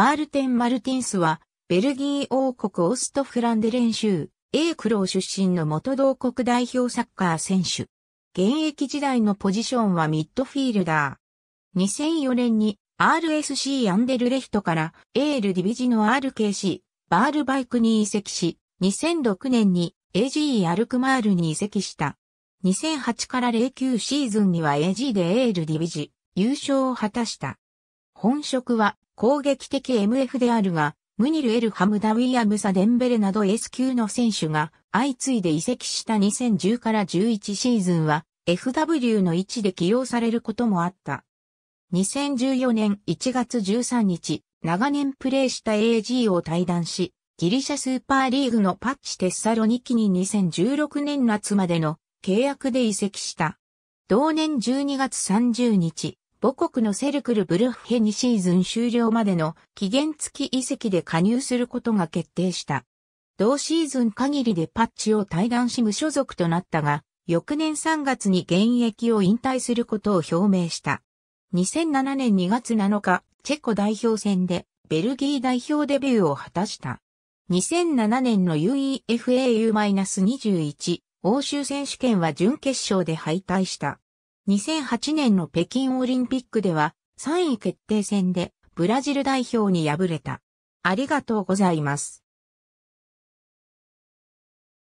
マールテン・マルティンスは、ベルギー王国オーストフランデレン州、A クロー出身の元同国代表サッカー選手。現役時代のポジションはミッドフィールダー。2004年に RSC アンデルレヒトからエールディビジの RKC バールバイクに移籍し、2006年に AG アルクマールに移籍した。2008から09シーズンには AG でエールディビジ優勝を果たした。本職は攻撃的 MF であるが、ムニル・エルハム・ダウィア・ムサ・デンベレなど S 級の選手が相次いで移籍した2010から11シーズンは FW の位置で起用されることもあった。2014年1月13日、長年プレーした AG を退団し、ギリシャスーパーリーグのパッチ・テッサロニキに2016年夏までの契約で移籍した。同年12月30日、母国のセルクルブルッヘにシーズン終了までの期限付き移籍で加入することが決定した。同シーズン限りでパッチを退団し無所属となったが、翌年3月に現役を引退することを表明した。2007年2月7日、チェコ代表戦でベルギー代表デビューを果たした。2007年の UEFAU-21 欧州選手権は準決勝で敗退した。2008年の北京オリンピックでは3位決定戦でブラジル代表に敗れた。ありがとうございます。